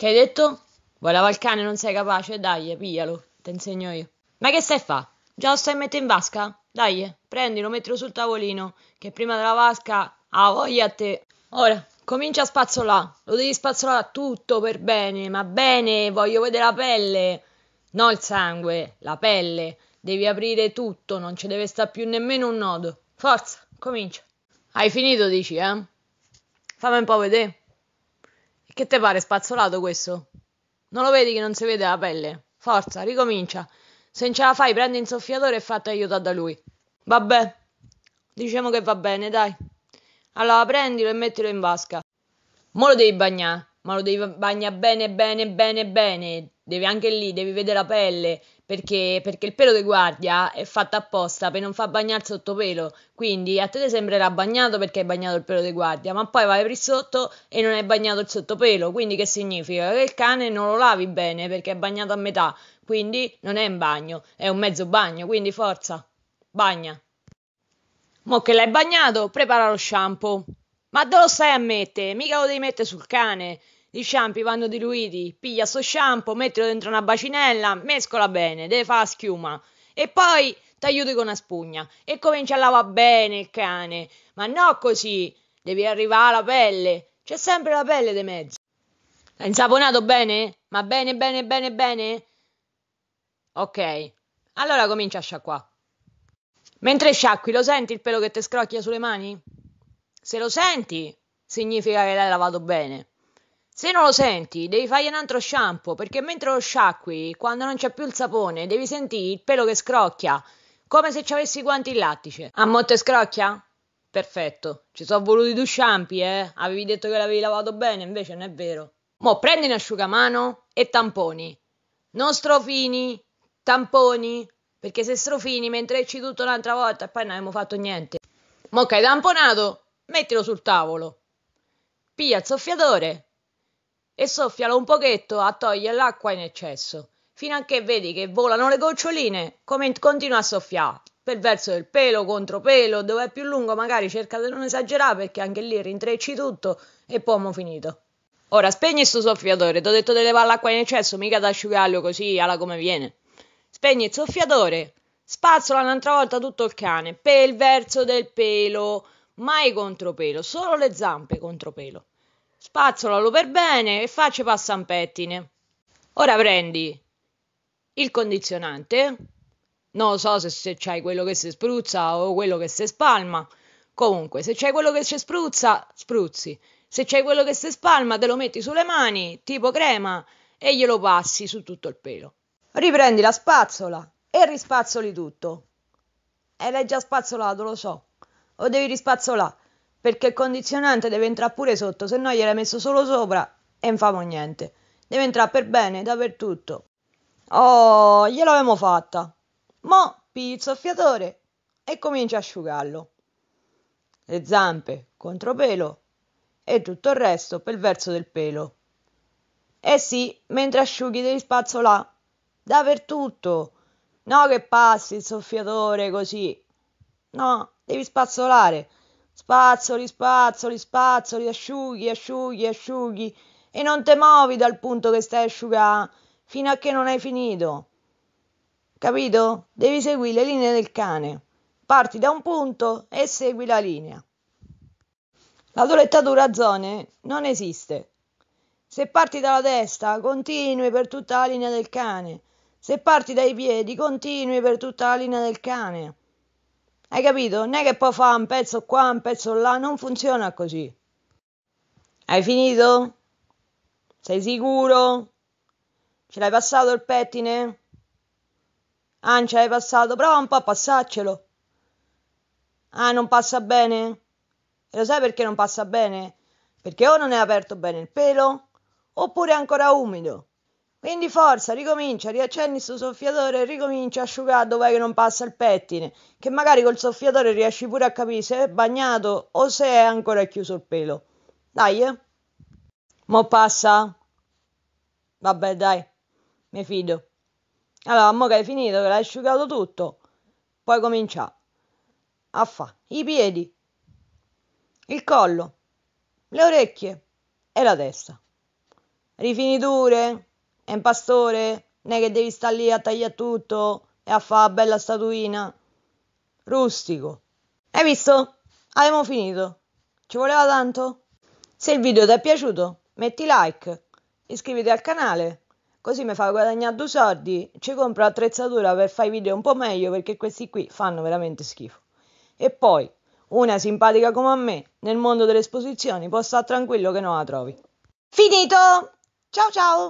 Che hai detto? Vuoi lavare il cane non sei capace? Dai, piglialo, te insegno io. Ma che stai a fa? Già lo stai mettendo in vasca? Dai, prendilo, mettilo sul tavolino, che prima della vasca ha voglia a te. Ora, comincia a spazzolare. Lo devi spazzolare tutto per bene, ma bene, voglio vedere la pelle. No il sangue, la pelle. Devi aprire tutto, non ci deve stare più nemmeno un nodo. Forza, comincia. Hai finito, dici, eh? Fammi un po' vedere. Che te pare spazzolato questo? Non lo vedi che non si vede la pelle? Forza, ricomincia. Se non ce la fai, prendi il soffiatore e fatti aiuto da lui. Vabbè, diciamo che va bene, dai. Allora prendilo e mettilo in vasca. Mo lo devi bagnare, ma lo devi bagnare bene, bene, bene, bene. Devi anche lì, devi vedere la pelle, perché, perché il pelo di guardia è fatto apposta per non far bagnare il sottopelo, quindi a te ti sembrerà bagnato perché hai bagnato il pelo di guardia, ma poi vai per il sotto e non hai bagnato il sottopelo, quindi che significa? Che il cane non lo lavi bene perché è bagnato a metà, quindi non è un bagno, è un mezzo bagno, quindi forza, bagna. Mo che l'hai bagnato, prepara lo shampoo. Ma dove lo stai a mettere? Mica lo devi mettere sul cane. Gli shampoo vanno diluiti, piglia sto shampoo, mettilo dentro una bacinella, mescola bene, deve fare la schiuma. E poi t'aiuti con una spugna e comincia a lavare bene il cane. Ma non così, devi arrivare alla pelle, c'è sempre la pelle di mezzo. L'hai insaponato bene? Ma bene, bene, bene, bene? Ok, allora comincia a sciacquare. Mentre sciacqui, lo senti il pelo che ti scrocchia sulle mani? Se lo senti, significa che l'hai lavato bene. Se non lo senti, devi fare un altro shampoo, perché mentre lo sciacqui, quando non c'è più il sapone, devi sentire il pelo che scrocchia, come se ci avessi i guanti in lattice. A molte scrocchia? Perfetto, ci sono voluti due shampoo, eh? Avevi detto che l'avevi lavato bene, invece non è vero. Mo' prendi un asciugamano e tamponi. Non strofini, tamponi, perché se strofini mentre ci tutto un'altra volta e poi non abbiamo fatto niente. Mo' che hai tamponato, mettilo sul tavolo. Piglia il soffiatore, e soffialo un pochetto a togliere l'acqua in eccesso, fino a che vedi che volano le goccioline, come continua a soffiare. Per verso del pelo contro pelo, dove è più lungo magari cerca di non esagerare perché anche lì rintrecci tutto e poi abbiamo finito. Ora spegni sto soffiatore, ti ho detto di levare l'acqua in eccesso, mica da asciugarlo così alla come viene. Spegni il soffiatore, spazzola un'altra volta tutto il cane, pel verso del pelo, mai contro pelo, solo le zampe contro pelo spazzolalo per bene e facci passa un pettine. Ora prendi il condizionante, non so se, se c'hai quello che si spruzza o quello che si spalma, comunque se c'hai quello che si spruzza, spruzzi, se c'hai quello che si spalma te lo metti sulle mani, tipo crema, e glielo passi su tutto il pelo. Riprendi la spazzola e rispazzoli tutto. E eh, l'hai già spazzolato, lo so. O devi rispazzolare perché il condizionante deve entrare pure sotto, se no gliel'hai messo solo sopra e non famo niente. Deve entrare per bene, dappertutto. Oh, gliel'avevamo fatta. Mo, pigli il soffiatore e comincia a asciugarlo. Le zampe, contropelo e tutto il resto per verso del pelo. Eh sì, mentre asciughi devi spazzolare dappertutto. No che passi il soffiatore così. No, devi spazzolare. Spazzoli, spazzoli, spazzoli, asciughi, asciughi, asciughi e non te muovi dal punto che stai asciugando fino a che non hai finito. Capito? Devi seguire le linee del cane. Parti da un punto e segui la linea. La dolettatura a zone non esiste. Se parti dalla testa, continui per tutta la linea del cane. Se parti dai piedi, continui per tutta la linea del cane. Hai capito? Non è che poi fa un pezzo qua, un pezzo là, non funziona così. Hai finito? Sei sicuro? Ce l'hai passato il pettine? Ah, non ce l'hai passato, prova un po' a passarcelo. Ah, non passa bene? E lo sai perché non passa bene? Perché o non è aperto bene il pelo, oppure è ancora umido. Quindi forza, ricomincia, riaccendi sto soffiatore e ricomincia a asciugare dov'è che non passa il pettine, che magari col soffiatore riesci pure a capire se è bagnato o se è ancora chiuso il pelo. Dai, eh? Mo passa? Vabbè, dai, mi fido. Allora, mo che hai finito, che l'hai asciugato tutto, puoi cominciare. A fa, i piedi, il collo, le orecchie e la testa. Rifiniture, e un pastore, non è che devi stare lì a tagliare tutto e a fare bella statuina. Rustico. Hai visto? Abbiamo finito. Ci voleva tanto? Se il video ti è piaciuto, metti like, iscriviti al canale, così mi fa guadagnare due soldi, ci compro attrezzatura per fare i video un po' meglio perché questi qui fanno veramente schifo. E poi, una simpatica come a me, nel mondo delle esposizioni, può stare tranquillo che non la trovi. Finito! Ciao ciao!